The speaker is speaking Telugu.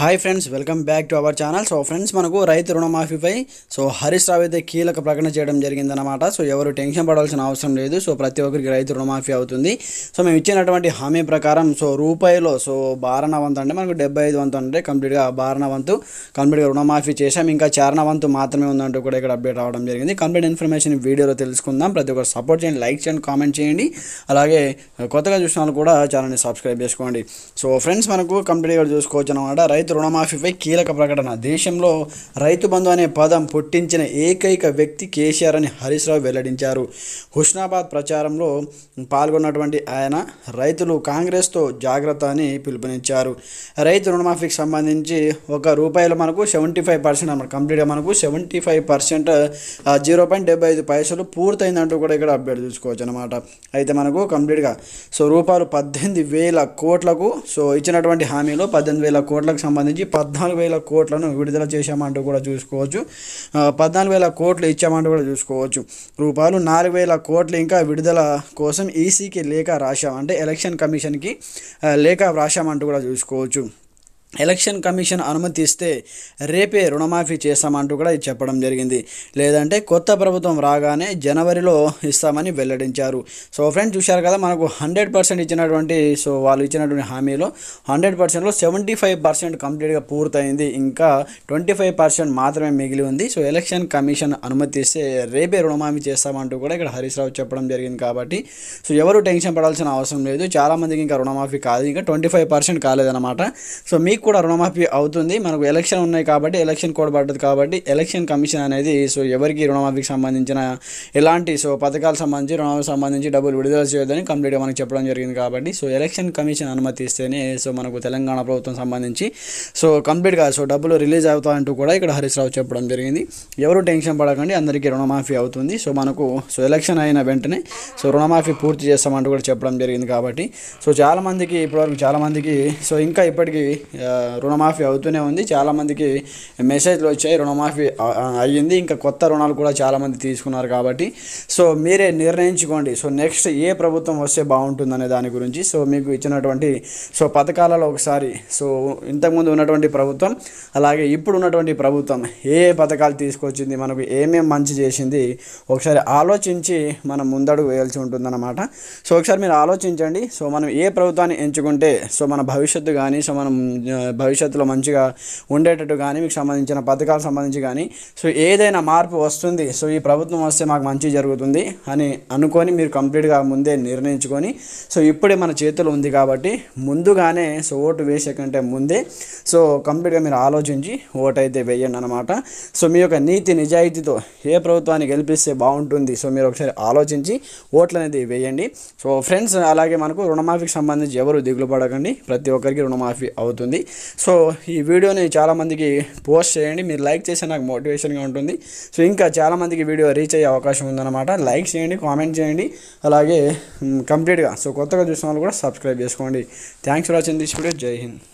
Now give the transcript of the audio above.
hi friends welcome back to our channel so friends మనకు రైతు రుణమాఫీపై సో హరీష్ రావు అయితే కీలక ప్రకటన చేయడం జరిగిందనమాట సో ఎవరు టెన్షన్ పడాల్సిన అవసరం లేదు సో ప్రతి ఒక్కరికి రైతు రుణమాఫీ అవుతుంది సో మేము ఇచ్చినటువంటి హామీ ప్రకారం సో రూపాయిలో సో బారణ వంతు అంటే మనకు డెబ్బై ఐదు వంతు అంటే కంప్లీట్గా బారణ వంతు కంప్లీట్గా రుణమాఫీ చేశాం ఇంకా చారణ వంతు మాత్రమే ఉందంటూ కూడా ఇక్కడ అప్డేట్ రావడం జరిగింది కంప్లీట్ ఇన్ఫర్మేషన్ వీడియోలో తెలుసుకుందాం ప్రతి ఒక్కరు సపోర్ట్ చేయండి లైక్ చేయండి కామెంట్ చేయండి అలాగే కొత్తగా చూసిన వాళ్ళు కూడా ఛానల్ని సబ్స్క్రైబ్ చేసుకోండి సో ఫ్రెండ్స్ మనకు కంప్లీట్గా చూసుకోవచ్చు అనమాట రైతు రైతు రుణమాఫీపై కీలక ప్రకటన దేశంలో రైతు బంధు అనే పదం పుట్టించిన ఏకైక వ్యక్తి కేసీఆర్ అని హరీష్ రావు వెల్లడించారు హుస్నాబాద్ ప్రచారంలో పాల్గొన్నటువంటి ఆయన రైతులు కాంగ్రెస్తో జాగ్రత్త అని పిలుపునిచ్చారు రైతు రుణమాఫీకి సంబంధించి ఒక రూపాయలు మనకు సెవెంటీ ఫైవ్ పర్సెంట్ అనమాట కంప్లీట్గా మనకు seventy five percent zero point డెబ్బై ఐదు పైసలు పూర్తయిందంటూ కూడా ఇక్కడ అప్డేట్ చూసుకోవచ్చు అనమాట అయితే మనకు కంప్లీట్గా సో రూపాయలు పద్దెనిమిది వేల కోట్లకు సో ఇచ్చినటువంటి హామీలో పద్దెనిమిది వేల కోట్లకు సంబంధించి సంబంధించి పద్నాలుగు వేల కోట్లను విడుదల చేశామంటూ కూడా చూసుకోవచ్చు పద్నాలుగు వేల కోట్లు ఇచ్చామంటూ కూడా చూసుకోవచ్చు రూపాయలు నాలుగు వేల కోట్లు ఇంకా విడుదల కోసం ఈసీకి లేఖ రాశాం అంటే ఎలక్షన్ కమిషన్కి లేఖ రాశామంటూ కూడా చూసుకోవచ్చు ఎలక్షన్ కమిషన్ అనుమతి ఇస్తే రేపే రుణమాఫీ చేస్తామంటూ కూడా చెప్పడం జరిగింది లేదంటే కొత్త ప్రభుత్వం రాగానే జనవరిలో ఇస్తామని వెల్లడించారు సో ఫ్రెండ్స్ చూశారు కదా మనకు హండ్రెడ్ పర్సెంట్ ఇచ్చినటువంటి సో వాళ్ళు ఇచ్చినటువంటి హామీలో హండ్రెడ్ పర్సెంట్లో సెవెంటీ ఫైవ్ పర్సెంట్ కంప్లీట్గా పూర్తయింది ఇంకా ట్వంటీ ఫైవ్ పర్సెంట్ మాత్రమే మిగిలి ఉంది సో ఎలక్షన్ కమిషన్ అనుమతి ఇస్తే రేపే రుణమాఫీ చేస్తామంటూ కూడా ఇక్కడ హరీష్ రావు చెప్పడం జరిగింది కాబట్టి సో ఎవరు టెన్షన్ పడాల్సిన అవసరం లేదు చాలామందికి ఇంకా రుణమాఫీ కాదు ఇంకా ట్వంటీ ఫైవ్ పర్సెంట్ కాలేదన్నమాట సో మీకు వీళ్ళకి కూడా రుణమాఫీ అవుతుంది మనకు ఎలక్షన్ ఉన్నాయి కాబట్టి ఎలక్షన్ కోడ్ పడ్డది కాబట్టి ఎలక్షన్ కమిషన్ అనేది సో ఎవరికి రుణమాఫీకి సంబంధించిన ఎలాంటి సో పథకాలు సంబంధించి రుణమాఫీకి సంబంధించి డబ్బులు విడుదల చేయొద్దని కంప్లీట్గా మనకు చెప్పడం జరిగింది కాబట్టి సో ఎలక్షన్ కమిషన్ అనుమతి ఇస్తేనే సో మనకు తెలంగాణ ప్రభుత్వం సంబంధించి సో కంప్లీట్గా సో డబ్బులు రిలీజ్ అవుతాయంటూ కూడా ఇక్కడ హరీష్ రావు చెప్పడం జరిగింది ఎవరు టెన్షన్ పడకండి అందరికీ రుణమాఫీ అవుతుంది సో మనకు సో ఎలక్షన్ అయిన వెంటనే సో రుణమాఫీ పూర్తి చేస్తామంటూ కూడా చెప్పడం జరిగింది కాబట్టి సో చాలామందికి ఇప్పటివరకు చాలామందికి సో ఇంకా ఇప్పటికీ రుణమాఫీ అవుతూనే ఉంది చాలామందికి మెసేజ్లు వచ్చాయి రుణమాఫీ అయ్యింది ఇంకా కొత్త రుణాలు కూడా చాలామంది తీసుకున్నారు కాబట్టి సో మీరే నిర్ణయించుకోండి సో నెక్స్ట్ ఏ ప్రభుత్వం వస్తే అనే దాని గురించి సో మీకు ఇచ్చినటువంటి సో పథకాలలో ఒకసారి సో ఇంతకుముందు ఉన్నటువంటి ప్రభుత్వం అలాగే ఇప్పుడు ఉన్నటువంటి ప్రభుత్వం ఏ ఏ పథకాలు తీసుకొచ్చింది మనకు ఏమేమి మంచి చేసింది ఒకసారి ఆలోచించి మనం ముందడుగు వేయాల్సి ఉంటుందన్నమాట సో ఒకసారి మీరు ఆలోచించండి సో మనం ఏ ప్రభుత్వాన్ని ఎంచుకుంటే సో మన భవిష్యత్తు కానీ సో మనం భవిష్యత్తులో మంచిగా ఉండేటట్టు కానీ మీకు సంబంధించిన పథకాలకు సంబంధించి కానీ సో ఏదైనా మార్పు వస్తుంది సో ఈ ప్రభుత్వం వస్తే మాకు మంచి జరుగుతుంది అని అనుకొని మీరు కంప్లీట్గా ముందే నిర్ణయించుకొని సో ఇప్పుడే మన చేతిలో ఉంది కాబట్టి ముందుగానే సో ఓటు వేసే కంటే ముందే సో కంప్లీట్గా మీరు ఆలోచించి ఓటు అయితే వేయండి అనమాట సో మీ యొక్క నీతి నిజాయితీతో ఏ ప్రభుత్వాన్ని గెలిపిస్తే బాగుంటుంది సో మీరు ఒకసారి ఆలోచించి ఓట్లు అనేది వేయండి సో ఫ్రెండ్స్ అలాగే మనకు రుణమాఫీకి సంబంధించి ఎవరు దిగులు పడకండి ప్రతి ఒక్కరికి రుణమాఫీ అవుతుంది సో ఈ వీడియోని చాలామందికి పోస్ట్ చేయండి మీరు లైక్ చేస్తే నాకు మోటివేషన్గా ఉంటుంది సో ఇంకా చాలామందికి వీడియో రీచ్ అయ్యే అవకాశం ఉందన్నమాట లైక్ చేయండి కామెంట్ చేయండి అలాగే కంప్లీట్గా సో కొత్తగా చూసిన వాళ్ళు కూడా సబ్స్క్రైబ్ చేసుకోండి thanks for watching this video Jai Hind